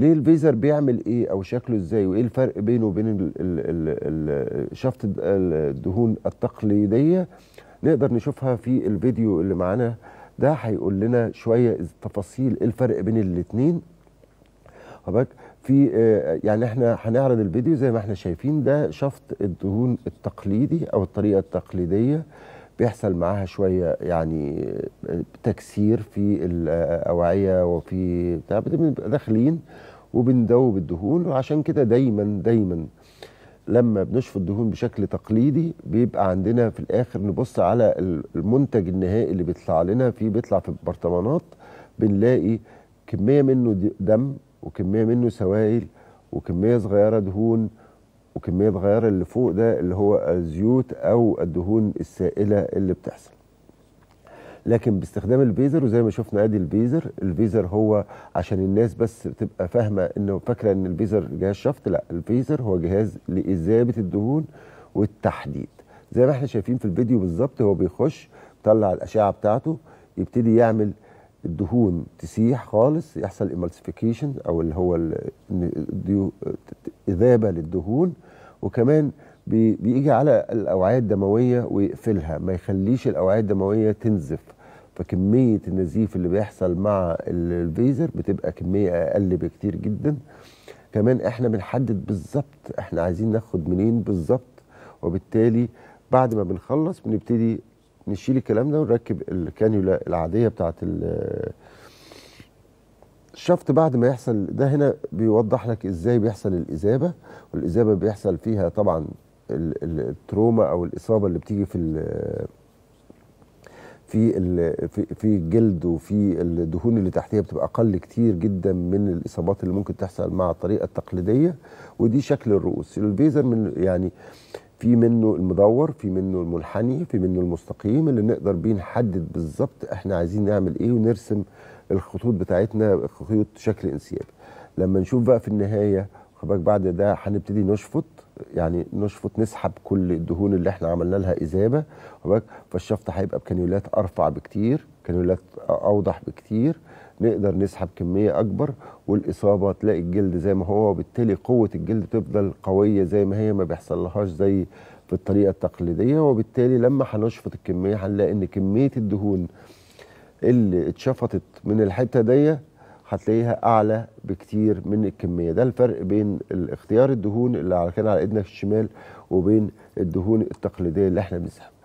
ليه الفيزر بيعمل ايه او شكله ازاي وايه الفرق بينه وبين شفط الدهون التقليديه نقدر نشوفها في الفيديو اللي معانا ده هيقول لنا شويه تفاصيل إيه الفرق بين الاثنين حضرتك في آه، يعني احنا هنعرض الفيديو زي ما احنا شايفين ده شفط الدهون التقليدي او الطريقه التقليديه بيحصل معاها شويه يعني تكسير في الاوعيه وفي بتاع داخلين وبندوب الدهون وعشان كده دايما دايما لما بنشفط الدهون بشكل تقليدي بيبقى عندنا في الاخر نبص على المنتج النهائي اللي بيطلع لنا فيه بيطلع في البرطمانات بنلاقي كميه منه دم وكميه منه سوائل وكميه صغيره دهون وكميه غيار اللي فوق ده اللي هو الزيوت او الدهون السائله اللي بتحصل لكن باستخدام البيزر وزي ما شفنا ادي البيزر البيزر هو عشان الناس بس تبقى فاهمه انه فاكره ان البيزر جهاز شفط لا البيزر هو جهاز لاذابه الدهون والتحديد زي ما احنا شايفين في الفيديو بالظبط هو بيخش طلع الاشعه بتاعته يبتدي يعمل الدهون تسيح خالص يحصل ايمالسيفيكيشن او اللي هو اذابه للدهون وكمان بيجي على الاوعيه الدمويه ويقفلها ما يخليش الاوعيه الدمويه تنزف فكميه النزيف اللي بيحصل مع الفيزر بتبقى كميه اقل بكتير جدا كمان احنا بنحدد بالظبط احنا عايزين ناخد منين بالظبط وبالتالي بعد ما بنخلص بنبتدي نشيل الكلام ده ونركب الكانيولا العاديه بتاعت الشفط بعد ما يحصل ده هنا بيوضح لك ازاي بيحصل الاذابه والاذابه بيحصل فيها طبعا التروما او الاصابه اللي بتيجي في في في الجلد وفي الدهون اللي تحتيها بتبقى اقل كتير جدا من الاصابات اللي ممكن تحصل مع الطريقه التقليديه ودي شكل الرؤوس البيزر من يعني في منه المدور في منه المنحني في منه المستقيم اللي نقدر بيه نحدد بالظبط احنا عايزين نعمل ايه ونرسم الخطوط بتاعتنا خطوط شكل انسياب لما نشوف بقى في النهايه خبرك بعد ده هنبتدي نشفط يعني نشفط نسحب كل الدهون اللي احنا عملنا لها اذابه خبرك فالشفط هيبقى بكانيولات ارفع بكتير كانيولات اوضح بكتير نقدر نسحب كميه اكبر والاصابه تلاقي الجلد زي ما هو وبالتالي قوه الجلد تفضل قويه زي ما هي ما بيحصلهاش زي في الطريقه التقليديه وبالتالي لما هنشفط الكميه هنلاقي ان كميه الدهون اللي اتشفطت من الحته دي هتلاقيها اعلى بكتير من الكميه ده الفرق بين اختيار الدهون اللي كان على ايدنا الشمال وبين الدهون التقليديه اللي احنا بنسحبها